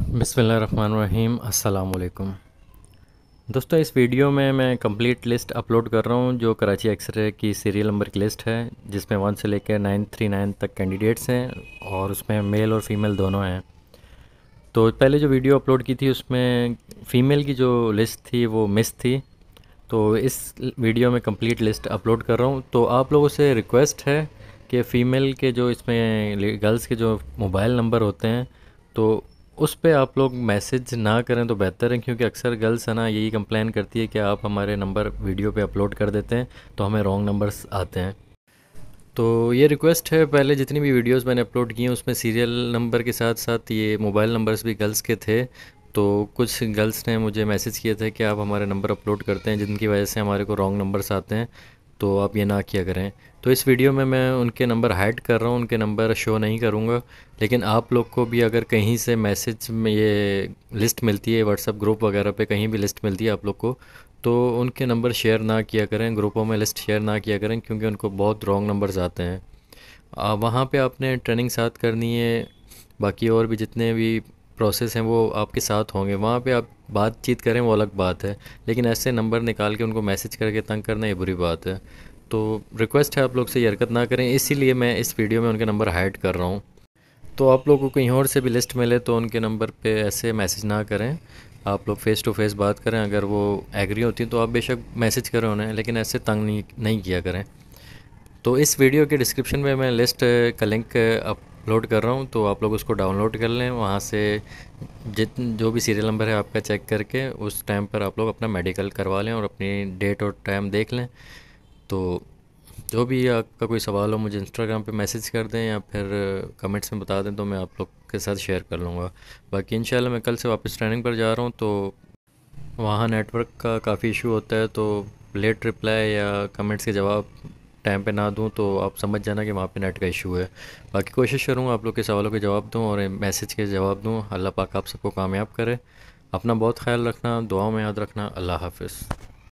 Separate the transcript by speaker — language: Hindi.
Speaker 1: बिसमीम अल्लाम दोस्तों इस वीडियो में मैं कंप्लीट लिस्ट अपलोड कर रहा हूँ जो कराची एक्सरे की सीरियल नंबर की लिस्ट है जिसमें वन से लेकर नाइन थ्री नाइन तक कैंडिडेट्स हैं और उसमें मेल और फीमेल दोनों हैं तो पहले जो वीडियो अपलोड की थी उसमें फ़ीमेल की जो लिस्ट थी वो मिस थी तो इस वीडियो में कंप्लीट लिस्ट अपलोड कर रहा हूँ तो आप लोगों से रिक्वेस्ट है कि फ़ीमेल के जो इसमें गर्ल्स के जो मोबाइल नंबर होते हैं तो उस पर आप लोग मैसेज ना करें तो बेहतर है क्योंकि अक्सर गर्ल्स है ना यही कंप्लेन करती है कि आप हमारे नंबर वीडियो पे अपलोड कर देते हैं तो हमें रॉन्ग नंबर्स आते हैं तो ये रिक्वेस्ट है पहले जितनी भी वीडियोस मैंने अपलोड की हैं उसमें सीरियल नंबर के साथ साथ ये मोबाइल नंबर्स भी गर्ल्स के थे तो कुछ गर्ल्स ने मुझे मैसेज किए थे कि आप हमारे नंबर अपलोड करते हैं जिनकी वजह से हमारे को रॉन्ग नंबर्स आते हैं तो आप ये ना किया करें तो इस वीडियो में मैं उनके नंबर हाइड कर रहा हूँ उनके नंबर शो नहीं करूँगा लेकिन आप लोग को भी अगर कहीं से मैसेज में ये लिस्ट मिलती है व्हाट्सअप ग्रुप वगैरह पे कहीं भी लिस्ट मिलती है आप लोग को तो उनके नंबर शेयर ना किया करें ग्रुपों में लिस्ट शेयर ना किया करें क्योंकि उनको बहुत रॉन्ग नंबर्स आते हैं वहाँ पर आपने ट्रेनिंग साथ करनी है बाकी और भी जितने भी प्रोसेस हैं वो आपके साथ होंगे वहाँ पर आप बातचीत करें वो अलग बात है लेकिन ऐसे नंबर निकाल के उनको मैसेज करके तंग करना ये बुरी बात है तो रिक्वेस्ट है आप लोग से ये हरकत ना करें इसीलिए मैं इस वीडियो में उनके नंबर हाइड कर रहा हूँ तो आप लोगों को कहीं और से भी लिस्ट मिले तो उनके नंबर पे ऐसे मैसेज ना करें आप लोग फ़ेस टू फ़ेस बात करें अगर वो एग्री होती तो आप बेशक मैसेज करें उन्हें लेकिन ऐसे तंग नहीं नहीं किया करें तो इस वीडियो के डिस्क्रिप्शन में मैं लिस्ट का लिंक अपलोड कर रहा हूँ तो आप लोग उसको डाउनलोड कर लें वहाँ से जित जो भी सीरियल नंबर है आपका चेक करके उस टाइम पर आप लोग अपना मेडिकल करवा लें और अपनी डेट और टाइम देख लें तो जो भी आपका कोई सवाल हो मुझे इंस्टाग्राम पे मैसेज कर दें या फिर कमेंट्स में बता दें तो मैं आप लोग के साथ शेयर कर लूँगा बाकी इन मैं कल से वापस ट्रेनिंग पर जा रहा हूँ तो वहाँ नेटवर्क का काफ़ी इशू होता है तो लेट रिप्लाई या कमेंट्स के जवाब टाइम पे ना दूँ तो आप समझ जाना कि वहाँ पे नेट का इशू है बाकी कोशिश करूँगा आप लोग के सवालों के जवाब दूँ और मैसेज के जवाब दूँ अल्लाह पाक आप सबको कामयाब करे अपना बहुत ख्याल रखना दुआओं में याद रखना अल्लाह हाफिज़